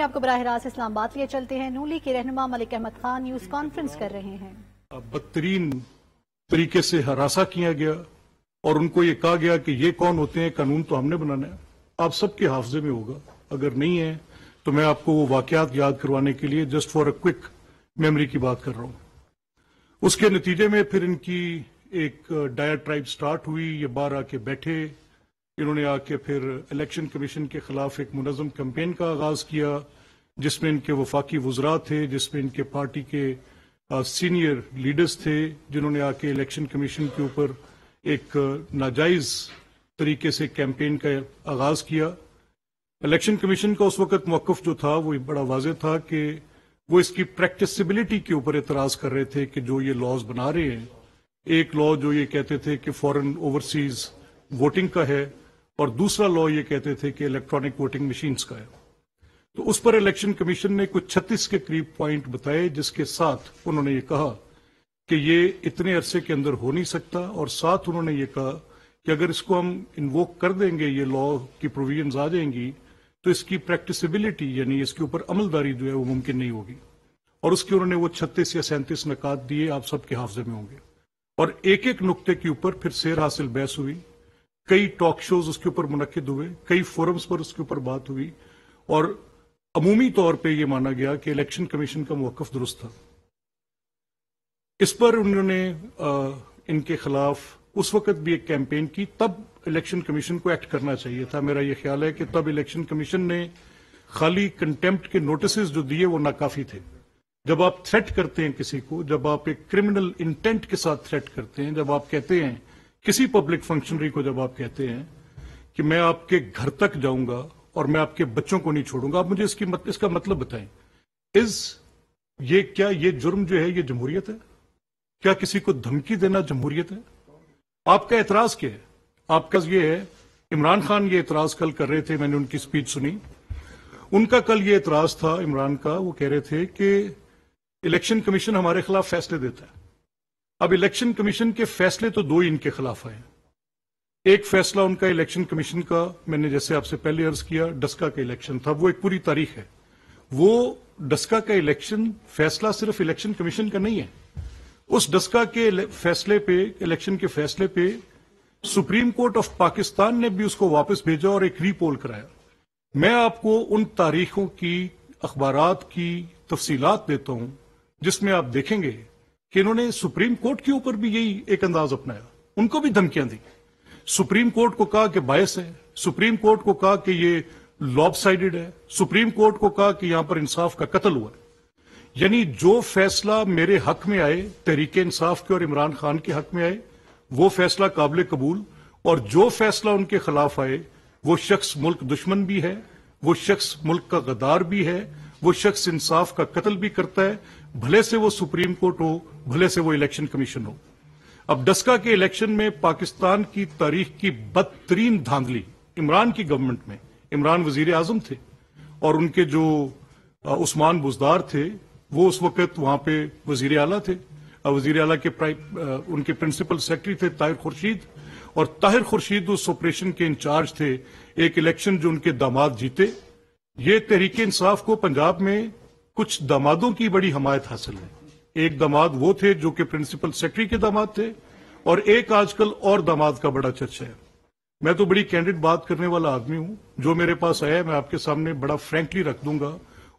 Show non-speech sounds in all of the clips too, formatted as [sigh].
आपको बरह रास्त इस्लामाबाद लिए चलते हैं नूली के रहनुमा मलिक अहमद खान न्यूज कॉन्फ्रेंस कर रहे हैं बदतरीन तरीके से हरासा किया गया और उनको ये कहा गया कि ये कौन होते हैं कानून तो हमने बनाना है आप सबके हाफजे में होगा अगर नहीं है तो मैं आपको वो वाकत याद करवाने के लिए just for a quick memory की बात कर रहा हूँ उसके नतीजे में फिर इनकी एक डायर ट्राइब स्टार्ट हुई ये बार आके बैठे इन्होंने आके फिर इलेक्शन कमीशन के खिलाफ एक मुनजम कम्पेन का आगाज किया जिसमें इनके वफाकी वजरा थे जिसमें इनके पार्टी के सीनियर लीडर्स थे जिन्होंने आके इलेक्शन कमीशन के ऊपर एक नाजायज तरीके से कैंपेन का आगाज किया इलेक्शन कमीशन का उस वक्त मौकफ जो था वो बड़ा वाज था कि वो इसकी प्रैक्टिसबिलिटी के ऊपर एतराज कर रहे थे कि जो ये लॉज बना रहे हैं एक लॉ जो ये कहते थे कि फॉरन ओवरसीज वोटिंग का है और दूसरा लॉ ये कहते थे कि इलेक्ट्रॉनिक वोटिंग मशीन्स का है तो उस पर इलेक्शन कमीशन ने कुछ छत्तीस के करीब पॉइंट बताए जिसके साथ उन्होंने ये कहा कि ये इतने अरसे के अंदर हो नहीं सकता और साथ उन्होंने ये कहा कि अगर इसको हम इन्वोक कर देंगे ये लॉ की प्रोविजन आ जाएंगी तो इसकी प्रैक्टिसबिलिटी यानी इसके ऊपर अमलदारी जो है वो मुमकिन नहीं होगी और उसके उन्होंने वो छत्तीस या सैंतीस नकात दिए आप सबके हाफजे में होंगे और एक एक नुकते के ऊपर फिर शेर हासिल बहस हुई कई टॉक शोज उसके ऊपर मुनद हुए कई फोरम्स पर उसके ऊपर बात हुई और अमूमी तौर पे ये माना गया कि इलेक्शन कमीशन का मौकफ दुरुस्त था इस पर उन्होंने इनके खिलाफ उस वक्त भी एक कैंपेन की तब इलेक्शन कमीशन को एक्ट करना चाहिए था मेरा यह ख्याल है कि तब इलेक्शन कमीशन ने खाली कंटेम्प्ट के नोटिस जो दिए वो नाकाफी थे जब आप थ्रेट करते हैं किसी को जब आप एक क्रिमिनल इंटेंट के साथ थ्रेट करते हैं जब आप कहते हैं किसी पब्लिक फंक्शनरी को जब आप कहते हैं कि मैं आपके घर तक जाऊंगा और मैं आपके बच्चों को नहीं छोड़ूंगा आप मुझे इसकी मत, इसका मतलब बताएं इस ये क्या ये जुर्म जो है ये जमहूरियत है क्या किसी को धमकी देना जमहूरियत है आपका एतराज क्या है आपका ये है इमरान खान ये एतराज कल कर रहे थे मैंने उनकी स्पीच सुनी उनका कल ये एतराज था इमरान का वो कह रहे थे कि इलेक्शन कमीशन हमारे खिलाफ फैसले देता है अब इलेक्शन कमीशन के फैसले तो दो ही इनके खिलाफ आए एक फैसला उनका इलेक्शन कमीशन का मैंने जैसे आपसे पहले अर्ज किया डस्का का इलेक्शन था वो एक पूरी तारीख है वो डस्का का इलेक्शन फैसला सिर्फ इलेक्शन कमीशन का नहीं है उस डस्का के फैसले पे इलेक्शन के फैसले पे सुप्रीम कोर्ट ऑफ पाकिस्तान ने भी उसको वापस भेजा और एक रीपोल कराया मैं आपको उन तारीखों की अखबार की तफसीलात देता हूं जिसमें आप देखेंगे कि इन्होंने सुप्रीम कोर्ट के ऊपर भी यही एक अंदाज अपनाया उनको भी धमकियां दी सुप्रीम कोर्ट को कहा कि बायस है सुप्रीम कोर्ट को कहा कि ये लॉब साइडेड है सुप्रीम कोर्ट को कहा कि यहां पर इंसाफ का कत्ल हुआ है यानी जो फैसला मेरे हक में आए तहरीके इंसाफ के और इमरान खान के हक में आए वो फैसला काबिल कबूल और जो फैसला उनके खिलाफ आए वो शख्स मुल्क दुश्मन भी है वो शख्स मुल्क का गदार भी है वो शख्स इंसाफ का कत्ल भी करता है भले से वो सुप्रीम कोर्ट हो भले से वो इलेक्शन कमीशन हो अब डस्का के इलेक्शन में पाकिस्तान की तारीख की बदतरीन धांधली इमरान की गवर्नमेंट में इमरान वजीर आजम थे और उनके जो उस्मान बुजदार थे वो उस वक्त वहां पे वजीर आला थे वजीर अला के उनके प्रिंसिपल सेक्रेटरी थे ताहिर खुर्शीद और ताहिर खुर्शीद उस ऑपरेशन के इंचार्ज थे एक इलेक्शन जो उनके दामाद जीते ये तहरीक इंसाफ को पंजाब में कुछ दामादों की बड़ी हमायत हासिल है एक दामाद वो थे जो कि प्रिंसिपल सेक्रेटरी के दामाद थे और एक आजकल और दामाद का बड़ा चर्चा है मैं तो बड़ी कैंडिड बात करने वाला आदमी हूं जो मेरे पास आया मैं आपके सामने बड़ा फ्रेंकली रख दूंगा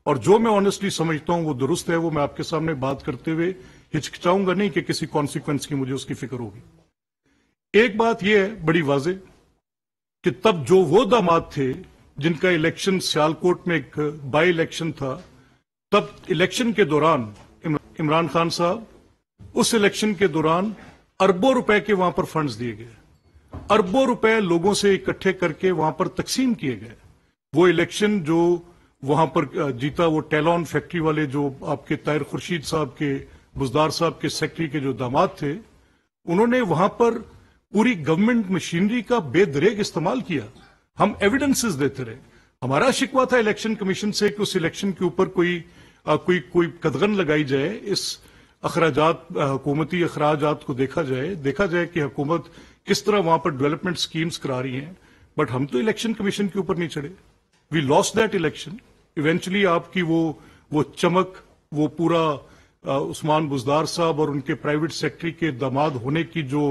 और जो मैं ऑनेस्टली समझता हूं वो दुरुस्त है वो मैं आपके सामने बात करते हुए हिचकिचाऊंगा नहीं कि किसी कॉन्सिक्वेंस की मुझे उसकी फिक्र होगी एक बात यह है बड़ी वाजे कि तब जो वो दामाद थे जिनका इलेक्शन सियालकोट में एक बाई इलेक्शन था तब इलेक्शन के दौरान इमरान खान साहब उस इलेक्शन के दौरान अरबों रुपए के वहां पर फंड्स दिए गए अरबों रुपए लोगों से इकट्ठे करके वहां पर तकसीम किए गए वो इलेक्शन जो वहां पर जीता वो टेलॉन फैक्ट्री वाले जो आपके तायर खुर्शीद साहब के बुजदार साहब के सेक्रेटरी के जो दामाद थे उन्होंने वहां पर पूरी गवर्नमेंट मशीनरी का बेदरेग इस्तेमाल किया हम एविडेंसेस देते रहे हमारा शिकवा था इलेक्शन कमीशन से कि उस इलेक्शन के ऊपर कोई कोई कोई कदगन लगाई जाए इस अखराज हुकूमती अखराज को देखा जाए देखा जाए कि हुकूमत किस तरह वहां पर डेवलपमेंट स्कीम्स करा रही हैं बट हम तो इलेक्शन कमीशन के ऊपर नहीं चढ़े we lost that election eventually आपकी वो वो चमक वो पूरा आ, उस्मान बुजदार साहब और उनके प्राइवेट सेक्रेटरी के दामाद होने की जो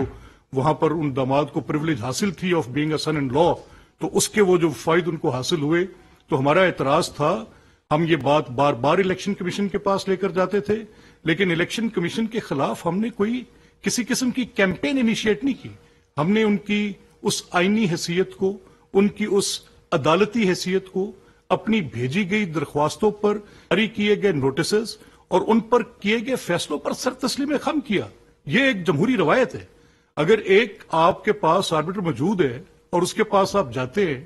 वहां पर उन दामाद को प्रिवलेज हासिल थी of being son and law तो उसके वो जो फायद उनको हासिल हुए तो हमारा एतराज था हम ये बात बार बार इलेक्शन कमीशन के पास लेकर जाते थे लेकिन इलेक्शन कमीशन के खिलाफ हमने कोई किसी किस्म की कैंपेन इनिशिएट नहीं की हमने उनकी उस आईनी हैसियत को उनकी उस अदालती हैसियत को अपनी भेजी गई दरख्वास्तों पर जारी किए गए नोटिस और उन पर किए गए फैसलों पर सर तस्लीम खम किया ये एक जमहूरी रवायत है अगर एक आपके पास आर्बिटर मौजूद है और उसके पास आप जाते हैं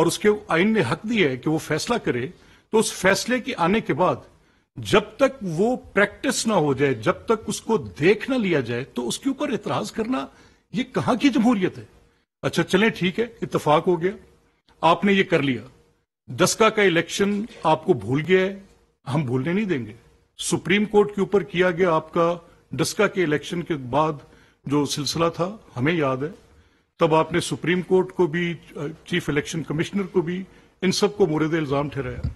और उसके आइन ने हक दिया है कि वो फैसला करे तो उस फैसले के आने के बाद जब तक वो प्रैक्टिस ना हो जाए जब तक उसको देख ना लिया जाए तो उसके ऊपर इतराज करना ये कहां की जमहूरियत है अच्छा चलें ठीक है इतफाक हो गया आपने ये कर लिया दसका का इलेक्शन आपको भूल गया है हम भूलने नहीं देंगे सुप्रीम कोर्ट के ऊपर किया गया आपका डस्का के इलेक्शन के बाद जो सिलसिला था हमें याद है तब आपने सुप्रीम कोर्ट को भी चीफ इलेक्शन कमिश्नर को भी इन सबको मुरेद इल्जाम ठहराया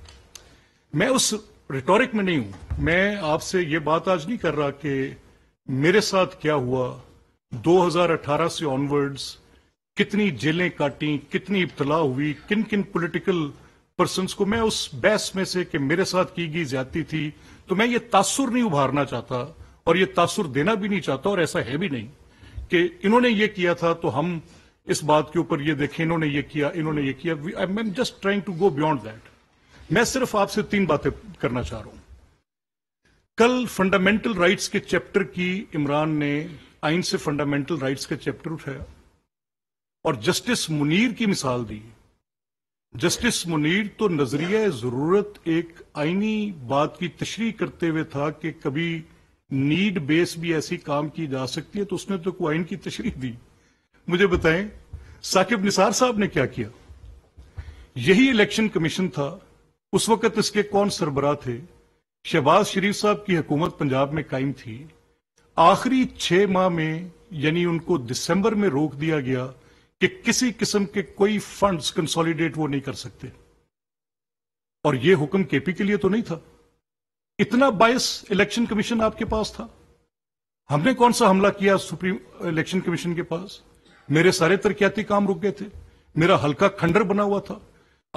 मैं उस रिटोरिक में नहीं हूं मैं आपसे ये बात आज नहीं कर रहा कि मेरे साथ क्या हुआ 2018 से ऑनवर्ड्स कितनी जेलें काटी कितनी इब्तला हुई किन किन पॉलिटिकल पर्सन को मैं उस बहस में से कि मेरे साथ की गई ज्यादती थी तो मैं ये तासुर नहीं उभारना चाहता और ये तासुर देना भी नहीं चाहता और ऐसा है भी नहीं कि इन्होंने ये किया था तो हम इस बात के ऊपर ये देखें इन्होंने ये किया इन्होंने ये किया I am just trying to go beyond that मैं सिर्फ आपसे तीन बातें करना चाह रहा हूं कल फंडामेंटल राइट्स के चैप्टर की इमरान ने आइन से फंडामेंटल राइट्स का चैप्टर उठाया और जस्टिस मुनीर की मिसाल दी जस्टिस मुनीर तो नजरिया जरूरत एक आईनी बात की तशरी करते हुए था कि कभी नीड बेस भी ऐसी काम की जा सकती है तो उसने तो कोई आइन की तशरी दी मुझे बताएं साकिब निसार साहब ने क्या किया यही इलेक्शन कमीशन था उस वक्त इसके कौन सरबराह थे शहबाज शरीफ साहब की हुकूमत पंजाब में कायम थी आखिरी छह माह में यानी उनको दिसंबर में रोक दिया गया कि किसी किस्म के कोई फंड्स कंसोलिडेट वो नहीं कर सकते और ये हुक्म केपी के लिए तो नहीं था इतना बायस इलेक्शन कमीशन आपके पास था हमने कौन सा हमला किया सुप्रीम इलेक्शन कमीशन के पास मेरे सारे तरक्याती काम रुक गए थे मेरा हल्का खंडर बना हुआ था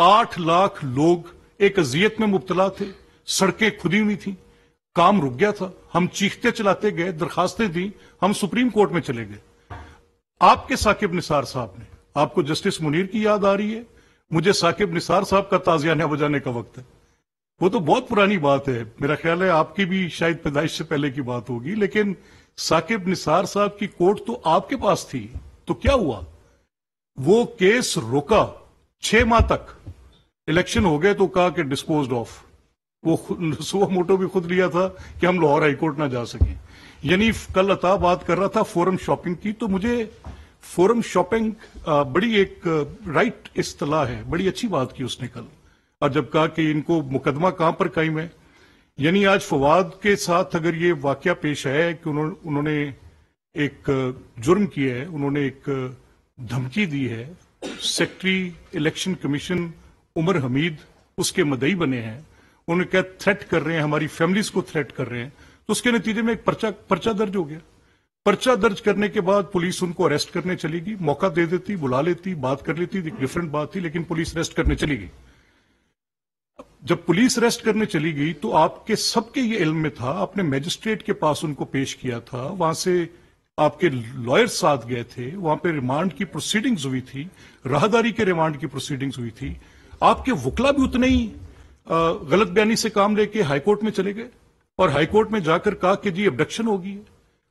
आठ लाख लोग एक अजियत में मुबतला थे सड़कें खुदी हुई थी काम रुक गया था हम चीखते चलाते गए दरखास्तें दी हम सुप्रीम कोर्ट में चले गए आपके साकिब निसार साहब ने आपको जस्टिस मुनीर की याद आ रही है मुझे साकिब निसार साहब का ताजियाना बजाने का वक्त है वो तो बहुत पुरानी बात है मेरा ख्याल है आपकी भी शायद पैदाइश से पहले की बात होगी लेकिन साकिब निसार साहब की कोर्ट तो आपके पास थी तो क्या हुआ वो केस रोका छह माह तक इलेक्शन हो गए तो कहा कि डिस्पोज ऑफ वो सुबह मोटो भी खुद लिया था कि हम लाहौर हाईकोर्ट ना जा सकें यानी कल अता बात कर रहा था फोरम शॉपिंग की तो मुझे फोरम शॉपिंग बड़ी एक राइट इस्तलाह है बड़ी अच्छी बात की उसने कल और जब कहा कि इनको मुकदमा कहां पर कायम है यानी आज फवाद के साथ अगर ये वाक्य पेश आया है कि उन्हों, उन्होंने एक जुर्म किया है उन्होंने एक धमकी दी है secretary election commission Umar Hamid उसके मदई बने हैं उन्हें क्या थ्रेट कर रहे हैं हमारी फैमिलीज को थ्रेट कर रहे हैं तो उसके नतीजे में एक पर्चा पर्चा दर्ज हो गया पर्चा दर्ज करने के बाद पुलिस उनको अरेस्ट करने चली गई मौका दे देती बुला लेती बात कर लेती एक डिफरेंट बात थी लेकिन पुलिस अरेस्ट करने चली गई जब पुलिस अरेस्ट करने चली गई तो आपके सबके ये इल्म में था आपने मैजिस्ट्रेट के पास उनको पेश किया था वहां से आपके लॉयर साथ गए थे वहां पर रिमांड की प्रोसीडिंग्स हुई थी राहदारी के रिमांड की प्रोसीडिंग्स हुई थी आपके वकला भी उतने ही गलत बयानी से काम लेके हाईकोर्ट में चले गए और हाईकोर्ट में जाकर कहा कि जी एबडक्शन होगी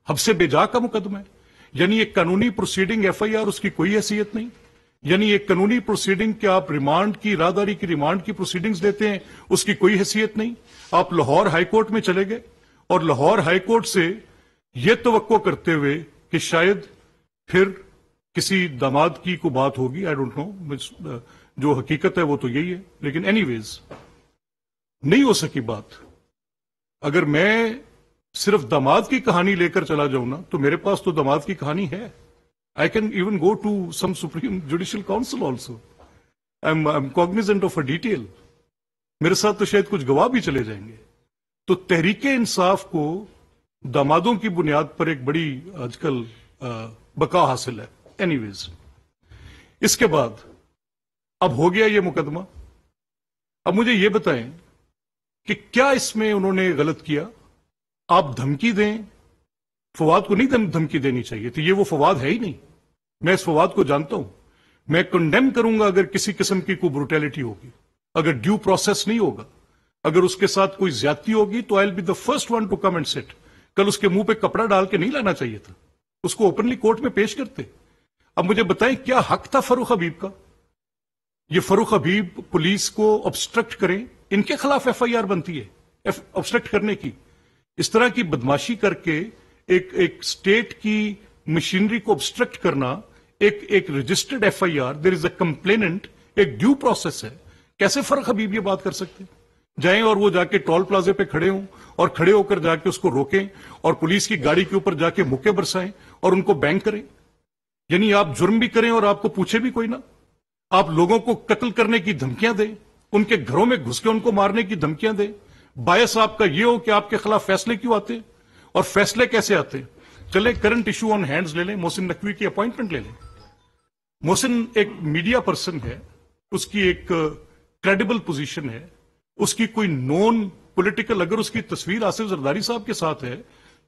हबसे बेजा का मुकदमा है यानी एक कानूनी प्रोसीडिंग एफआईआर उसकी कोई हैसियत नहीं यानी एक कानूनी प्रोसीडिंग के आप रिमांड की रादारी की रिमांड की प्रोसीडिंग्स देते हैं उसकी कोई हैसियत नहीं आप लाहौर हाईकोर्ट में चले गए और लाहौर हाईकोर्ट से ये तो करते हुए कि शायद फिर किसी दामाद की को बात होगी आई डोंट नो जो हकीकत है वो तो यही है लेकिन एनीवेज नहीं हो सकी बात अगर मैं सिर्फ दामाद की कहानी लेकर चला जाऊं ना तो मेरे पास तो दामाद की कहानी है I can even go to some supreme judicial council also I am I am cognizant of a detail मेरे साथ तो शायद कुछ गवाह भी चले जाएंगे तो तहरीक इंसाफ को दामादों की बुनियाद पर एक बड़ी आजकल बका हासिल है एनीवेज इसके बाद अब हो गया ये मुकदमा अब मुझे ये बताएं कि क्या इसमें उन्होंने गलत किया आप धमकी दें फवाद को नहीं धमकी देनी चाहिए तो ये वो फवाद है ही नहीं मैं इस फवाद को जानता हूं मैं कंडेम करूंगा अगर किसी किस्म की कोई ब्रुटेलिटी होगी अगर ड्यू प्रोसेस नहीं होगा अगर उसके साथ कोई ज्यादती होगी तो I be the first one to come and set कल उसके मुंह पे कपड़ा डाल के नहीं लाना चाहिए था उसको ओपनली कोर्ट में पेश करते अब मुझे बताएं क्या हक था फरूख हबीब का ये फरूख हबीब पुलिस को ऑब्स्ट्रक्ट करें इनके खिलाफ एफआईआर बनती है ऑब्स्ट्रक्ट करने की इस तरह की बदमाशी करके एक एक स्टेट की मशीनरी को ऑब्स्ट्रक्ट करना एक एक registered FIR there is a complainant एक ड्यू प्रोसेस है कैसे फरूख हबीब ये बात कर सकते हैं जाए और वो जाके टोल प्लाजे पे खड़े हों और खड़े होकर जाके उसको रोकें और पुलिस की गाड़ी के ऊपर जाके मुक्के बरसाएं और उनको बैंक करें यानी आप जुर्म भी करें और आपको पूछे भी कोई ना आप लोगों को कत्ल करने की धमकियां दें उनके घरों में घुस के उनको मारने की धमकियां दें बायस आपका ये हो कि आपके खिलाफ फैसले क्यों आते और फैसले कैसे आते चले करंट इशू ऑन हैंड्स ले लें मोहसिन नकवी की अपॉइंटमेंट ले लें मोहसिन एक मीडिया पर्सन है उसकी एक क्रेडिबल uh, पोजीशन है उसकी कोई नॉन पॉलिटिकल अगर उसकी तस्वीर आसिफ जरदारी साहब के साथ है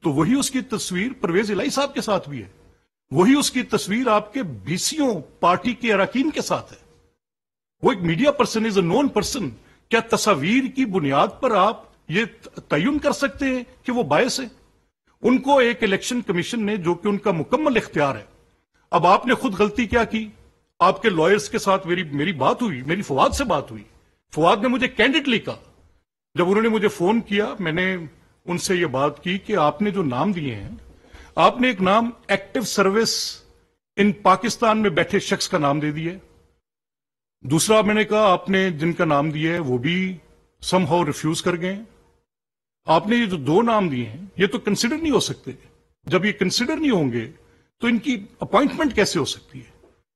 तो वही उसकी तस्वीर परवेज इलाई साहब के साथ भी है वही उसकी तस्वीर आपके बीसियों पार्टी के अरकान के साथ है वो एक media person is a non person क्या तस्वीर की बुनियाद पर आप ये तयन कर सकते हैं कि वो बायस है उनको एक इलेक्शन कमीशन ने जो कि उनका मुकम्मल इख्तियार है अब आपने खुद गलती क्या की आपके लॉयर्स के साथ मेरी मेरी बात हुई मेरी फवाद से बात हुई फवाद ने मुझे कैंडिडेट कहा जब उन्होंने मुझे फोन किया मैंने उनसे ये बात की कि आपने जो नाम दिए हैं आपने एक नाम एक्टिव सर्विस इन पाकिस्तान में बैठे शख्स का नाम दे दिया दूसरा मैंने कहा आपने जिनका नाम दिया है वो भी सम हाउ रिफ्यूज कर गए आपने ये जो दो नाम दिए हैं ये तो कंसिडर नहीं हो सकते जब ये कंसिडर नहीं होंगे तो इनकी अपॉइंटमेंट कैसे हो सकती है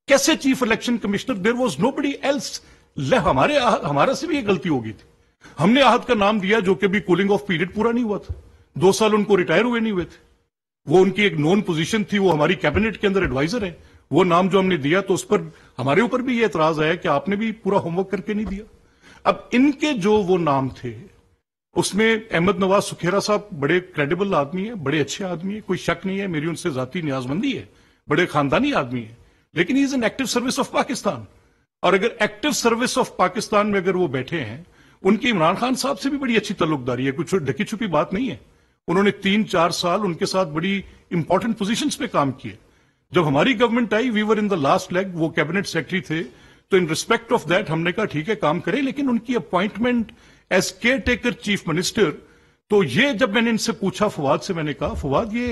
कैसे chief election commissioner there was nobody else हमारे हमारा से भी ये गलती हो गई थी हमने आहत का नाम दिया जो कि अभी कूलिंग ऑफ पीरियड पूरा नहीं हुआ था दो साल उनको रिटायर हुए नहीं हुए थे वो उनकी एक नॉन पोजीशन थी वो हमारी कैबिनेट के अंदर एडवाइजर है वो नाम जो हमने दिया तो उस पर हमारे ऊपर भी ये एतराज आया कि आपने भी पूरा होमवर्क करके नहीं दिया अब इनके जो वो नाम थे उसमें अहमद नवाज सुखेरा साहब बड़े क्रेडिबल आदमी है बड़े अच्छे आदमी है कोई शक नहीं है मेरी उनसे जाति न्याजमंदी है बड़े खानदानी आदमी है लेकिन is an active service of Pakistan और अगर एक्टिव सर्विस ऑफ पाकिस्तान में अगर वो बैठे हैं उनकी इमरान खान साहब से भी बड़ी अच्छी तल्लुकदारी है कुछ ढकी छुपी बात नहीं है उन्होंने तीन चार साल उनके साथ बड़ी इंपॉर्टेंट पोजीशंस पे काम किए जब हमारी गवर्नमेंट आई we were in the last leg वो कैबिनेट सेक्रेटरी थे तो इन रिस्पेक्ट ऑफ दैट हमने कहा ठीक है काम करें लेकिन उनकी appointment as caretaker chief minister तो ये जब मैंने इनसे पूछा फवाद से मैंने कहा फवाद ये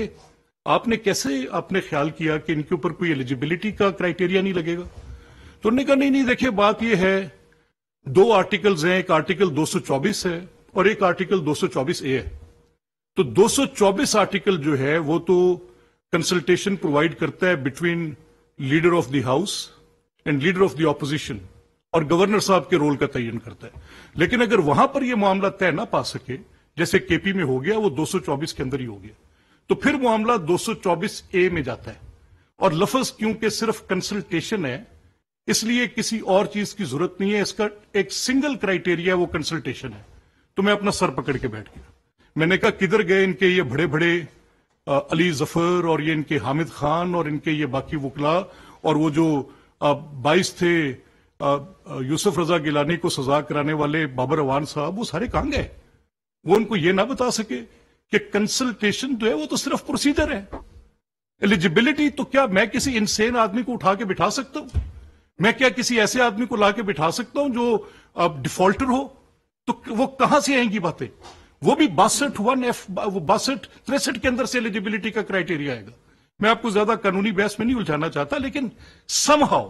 आपने कैसे आपने ख्याल किया कि इनके ऊपर कोई एलिजिबिलिटी का क्राइटेरिया नहीं लगेगा तो उन्होंने कहा नहीं नहीं देखिए बात यह है दो आर्टिकल्स हैं एक आर्टिकल 224 है और एक आर्टिकल 224 ए है तो 224 आर्टिकल जो है वो तो कंसल्टेशन प्रोवाइड करता है between leader of the house and leader of the opposition और गवर्नर साहब के रोल का तयन करता है लेकिन अगर वहां पर यह मामला तय ना पा सके जैसे केपी में हो गया वो 224 के अंदर ही हो गया तो फिर मामला 224 ए में जाता है और लफज क्योंकि सिर्फ कंसल्टेशन है इसलिए किसी और चीज की जरूरत नहीं है इसका एक सिंगल क्राइटेरिया वो कंसल्टेशन है तो मैं अपना सर पकड़ के बैठ गया मैंने कहा किधर गए इनके ये बड़े बड़े अली जफर और ये इनके हामिद खान और इनके ये बाकी वकला और वो जो बाईस थे यूसुफ रजा गिलानी को सजा कराने वाले बाबर अवान साहब वो सारे कहां गए वो उनको ये ना बता सके कि कंसल्टेशन जो है वो तो सिर्फ प्रोसीजर है एलिजिबिलिटी तो क्या मैं किसी इंसेन आदमी को उठा के बिठा सकता हूं मैं क्या किसी ऐसे आदमी को ला के बिठा सकता हूं जो डिफॉल्टर हो तो वो कहां से आएंगी बातें वो भी बासठ वन एफ बासठ तिरसठ के अंदर से एलिजिबिलिटी का क्राइटेरिया आएगा मैं आपको ज्यादा कानूनी बहस में नहीं उलझाना चाहता लेकिन समहाउ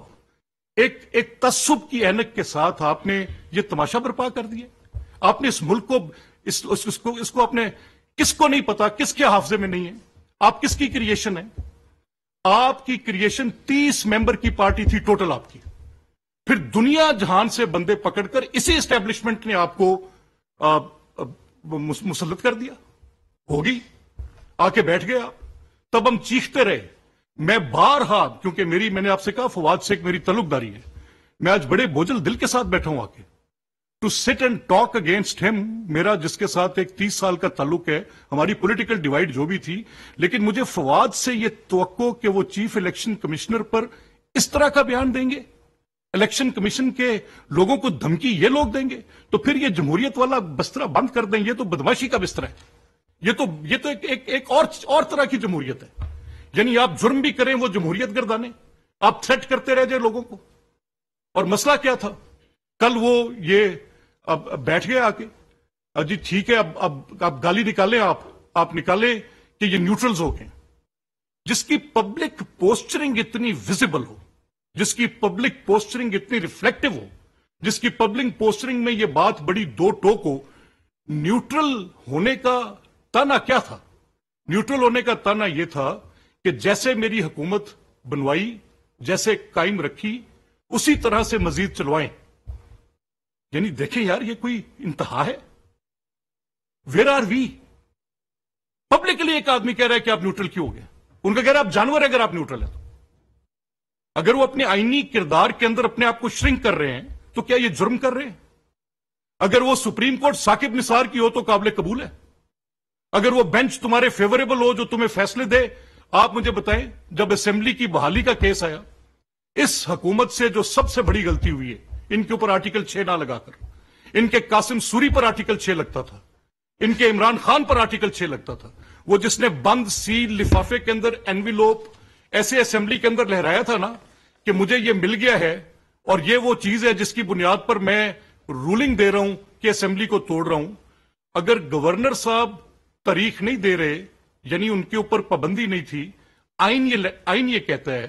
एक एक तस्ब की एनक के साथ आपने ये तमाशा बर्पा कर दिया आपने इस मुल्क को इस, उस, उसको इसको आपने किसको नहीं पता किसके हाफजे में नहीं है आप किसकी क्रिएशन है आपकी क्रिएशन तीस मेंबर की पार्टी थी टोटल आपकी फिर दुनिया जहान से बंदे पकड़कर इसी एस्टेब्लिशमेंट ने आपको आ, मुसलत कर दिया होगी आके बैठ गए आप तब हम चीखते रहे मैं बार हाथ क्योंकि मेरी मैंने आपसे कहा फवाद से एक मेरी तलुकदारी है मैं आज बड़े बोझल दिल के साथ बैठा हूं आके to sit and talk against him मेरा जिसके साथ एक तीस साल का ताल्लुक है हमारी पोलिटिकल डिवाइड जो भी थी लेकिन मुझे फवाद से यह तो कि वो चीफ इलेक्शन कमिश्नर पर इस तरह का बयान देंगे इलेक्शन कमीशन के लोगों को धमकी ये लोग देंगे तो फिर ये जमहूरियत वाला बस्तरा बंद कर दें ये तो बदमाशी का बिस्तरा है ये तो ये तो एक एक, एक और और तरह की जमहूरियत है यानी आप जुर्म भी करें वो जमहूरियत गर्दाने आप थ्रेट करते रह जाए लोगों को और मसला क्या था कल वो ये अब, बैठ गए आके जी ठीक है अब अब आप गाली निकालें आप आप निकालें कि ये न्यूट्रल्स हो गए जिसकी पब्लिक पोस्टरिंग इतनी विजिबल हो जिसकी पब्लिक पोस्टरिंग इतनी रिफ्लेक्टिव हो जिसकी पब्लिक पोस्टरिंग में यह बात बड़ी दो टोक हो न्यूट्रल होने का ताना क्या था न्यूट्रल होने का ताना यह था कि जैसे मेरी हुकूमत बनवाई जैसे कायम रखी उसी तरह से मजीद चलवाएं यानी देखें यार ये कोई इंतहा है वेर आर वी पब्लिकली एक आदमी कह रहा है कि आप न्यूट्रल क्यों हो गए उनका कह रहा है आप जानवर है अगर आप न्यूट्रल है तो अगर वो अपने आईनी किरदार के अंदर अपने आप को श्रिंक कर रहे हैं तो क्या ये जुर्म कर रहे हैं अगर वो सुप्रीम कोर्ट साकिब निसार की हो तो काबिल कबूल है अगर वो बेंच तुम्हारे फेवरेबल हो जो तुम्हें फैसले दे आप मुझे बताएं जब असेंबली की बहाली का केस आया इस हुकूमत से जो सबसे बड़ी गलती हुई है इनके ऊपर आर्टिकल छह ना लगाकर इनके कासिम सूरी पर आर्टिकल छह लगता था इनके इमरान खान पर आर्टिकल छह लगता था वो जिसने बंद सील लिफाफे के अंदर एनविलोप ऐसे असेंबली के अंदर लहराया था ना कि मुझे ये मिल गया है और ये वो चीज है जिसकी बुनियाद पर मैं रूलिंग दे रहा हूं कि असेंबली को तोड़ रहा हूं अगर गवर्नर साहब तारीख नहीं दे रहे यानी उनके ऊपर पाबंदी नहीं थी आइन ये आइन ये कहता है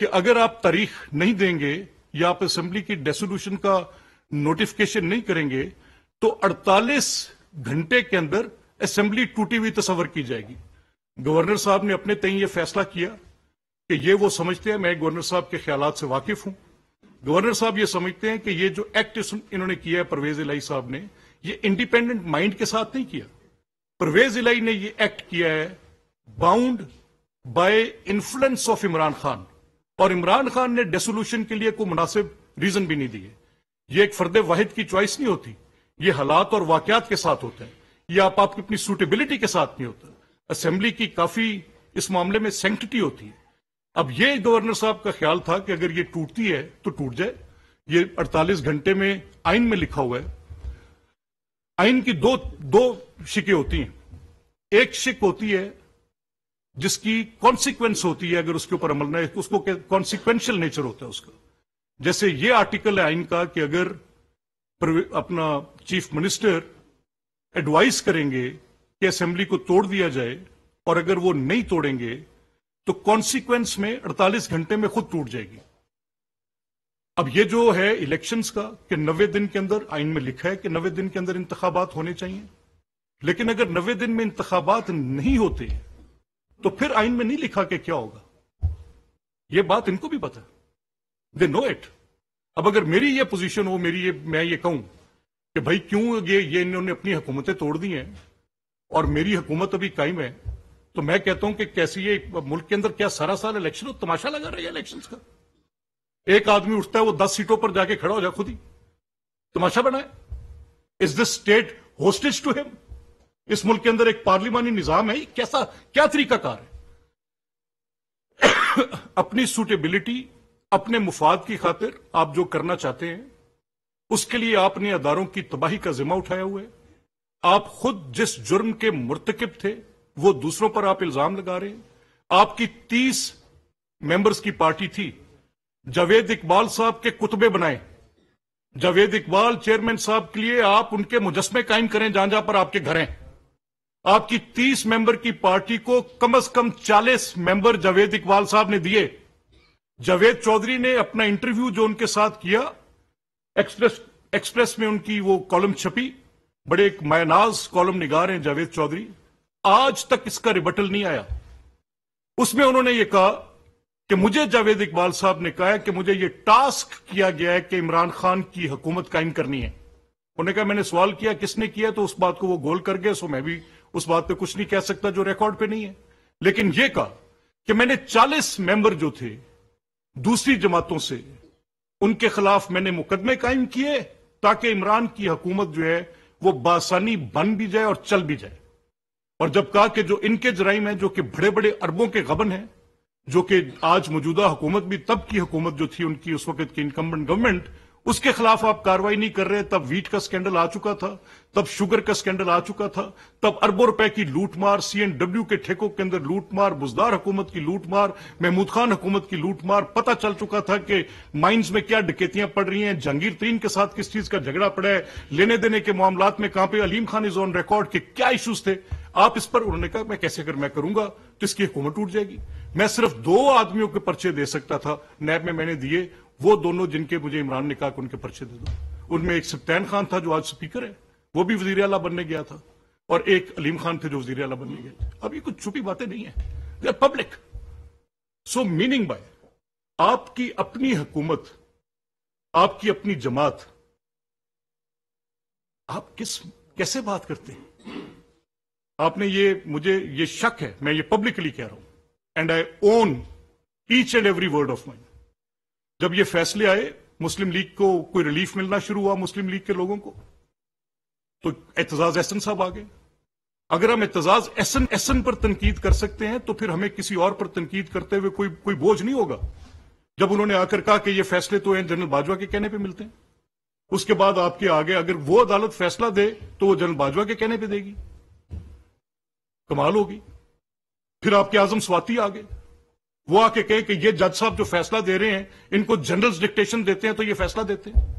कि अगर आप तारीख नहीं देंगे या आप असेंबली की डेसोल्यूशन का नोटिफिकेशन नहीं करेंगे तो 48 घंटे के अंदर असेंबली टूटी हुई तस्वर की जाएगी गवर्नर साहब ने अपने तय ये फैसला किया कि ये वो समझते हैं मैं गवर्नर साहब के ख्याल से वाकिफ हूं गवर्नर साहब ये समझते हैं कि ये जो एक्ट इन्होंने किया है परवेज इलाई साहब ने ये इंडिपेंडेंट माइंड के साथ नहीं किया परवेज इलाई ने ये एक्ट किया है bound by influence of Imran Khan और इमरान खान ने डेसोल्यूशन के लिए कोई मुनासिब रीजन भी नहीं दिए ये एक फर्द वाहिद की चॉइस नहीं होती ये हालात और वाकयात के साथ होते हैं ये आप आपकी अपनी सूटेबिलिटी के साथ नहीं होता असेंबली की काफी इस मामले में सेंटिटी होती है अब ये गवर्नर साहब का ख्याल था कि अगर ये टूटती है तो टूट जाए ये 48 घंटे में आइन में लिखा हुआ है आइन की दो दो शिकें होती हैं एक शिक होती है जिसकी कॉन्सिक्वेंस होती है अगर उसके ऊपर अमल ना उसको कॉन्सिक्वेंशियल नेचर होता है उसका जैसे ये आर्टिकल है आइन का कि अगर अपना चीफ मिनिस्टर एडवाइस करेंगे कि असेंबली को तोड़ दिया जाए और अगर वो नहीं तोड़ेंगे तो कॉन्सिक्वेंस में 48 घंटे में खुद टूट जाएगी अब ये जो है इलेक्शंस का कि नब्बे दिन के अंदर आइन में लिखा है कि नब्बे दिन के अंदर इंतबात होने चाहिए लेकिन अगर नब्बे दिन में इंतबात नहीं होते तो फिर आइन में नहीं लिखा कि क्या होगा ये बात इनको भी पता दे नो इट अब अगर मेरी ये पोजीशन हो मेरी ये मैं ये कहूं कि भाई क्यों ये ये इन्होंने अपनी हुकूमतें तोड़ दी हैं और मेरी हुकूमत अभी कायम है तो मैं कहता हूं कि कैसी ये मुल्क के अंदर क्या सारा साल इलेक्शन हो तमाशा लगा रहा है इलेक्शन का एक आदमी उठता है वो दस सीटों पर जाके खड़ा हो जाए खुद ही तमाशा बनाए is this state hostage to him इस मुल्क के अंदर एक पार्लिमानी निजाम है कैसा क्या तरीकाकार है [coughs] अपनी सूटेबिलिटी अपने मुफाद की खातिर आप जो करना चाहते हैं उसके लिए आपने अदारों की तबाही का जिम्मा उठाया हुआ है आप खुद जिस जुर्म के मुर्तकब थे वो दूसरों पर आप इल्जाम लगा रहे हैं आपकी तीस मेंबर्स की पार्टी थी जावेद इकबाल साहब के कुतबे बनाए जावेद इकबाल चेयरमैन साहब के लिए आप उनके मुजस्मे कायम करें जहां जहां पर आपके घर हैं आपकी तीस मेंबर की पार्टी को कम अज कम चालीस मेंबर जावेद इकबाल साहब ने दिए जावेद चौधरी ने अपना इंटरव्यू जो उनके साथ किया एक्सप्रेस एक्सप्रेस में उनकी वो कॉलम छपी बड़े एक मायनाज कॉलम निगार हैं जावेद चौधरी आज तक इसका रिबटल नहीं आया उसमें उन्होंने यह कहा कि मुझे जावेद इकबाल साहब ने कहा कि मुझे यह टास्क किया गया है कि इमरान खान की हुकूमत कायम करनी है उन्होंने कहा मैंने सवाल किया किसने किया तो उस बात को वो गोल कर गए सो मैं भी उस बात पे कुछ नहीं कह सकता जो रिकॉर्ड पे नहीं है लेकिन यह कहा कि मैंने 40 मेंबर जो थे दूसरी जमातों से उनके खिलाफ मैंने मुकदमे कायम किए ताकि इमरान की हुकूमत जो है वो बासानी बन भी जाए और चल भी जाए और जब कहा कि जो इनके जराइम है जो कि बड़े बड़े अरबों के गबन है जो कि आज मौजूदा हुकूमत भी तब की हुकूमत जो थी उनकी उस वक्त की इनकम्बेंट गवर्नमेंट उसके खिलाफ आप कार्रवाई नहीं कर रहे तब वीट का स्कैंडल आ चुका था तब शुगर का स्कैंडल आ चुका था तब अरबों रुपए की लूटमार सीएनडब्ल्यू के ठेकों के अंदर लूटमार बुजदार हुकूमत की लूटमार महमूद खान हुकूमत की लूटमार पता चल चुका था कि माइंस में क्या डकैतियां पड़ रही हैं जहांगीर तरीन के साथ किस चीज का झगड़ा पड़ा है लेने देने के मामला में कहां पे Aleem Khan is on record के क्या इश्यूज थे आप इस पर उन्होंने कहा मैं कैसे अगर मैं करूंगा तो इसकी हुकूमत टूट जाएगी मैं सिर्फ दो आदमियों के पर्चे दे सकता था नैब में मैंने दिए वो दोनों जिनके मुझे इमरान ने कहा कि उनके पर्चे दे दो उनमें एक सप्तैन खान था जो आज स्पीकर है वो भी वजीर अला बनने गया था और एक अलीम खान थे जो वजीर अला बनने गए थे अब ये कुछ छुपी बातें नहीं है the public so meaning by आपकी अपनी हुकूमत आपकी अपनी जमात आप किस कैसे बात करते हैं आपने ये मुझे ये शक है मैं ये पब्लिकली कह रहा हूं and I own each and every word of mine जब ये फैसले आए मुस्लिम लीग को कोई रिलीफ मिलना शुरू हुआ मुस्लिम लीग के लोगों को तो एतजाज एहसन साहब आ गए अगर हम एतजाज एहसन एहसन पर तनकीद कर सकते हैं तो फिर हमें किसी और पर तनकीद करते हुए कोई कोई बोझ नहीं होगा जब उन्होंने आकर कहा कि ये फैसले तो जनरल बाजवा के कहने पर मिलते हैं उसके बाद आपके आगे अगर वो अदालत फैसला दे तो वो जनरल बाजवा के कहने पर देगी कमाल होगी फिर आपके आजम स्वाति आ गए वो आके कहे कि ये जज साहब जो फैसला दे रहे हैं इनको जनरल डिक्टेशन देते हैं तो ये फैसला देते हैं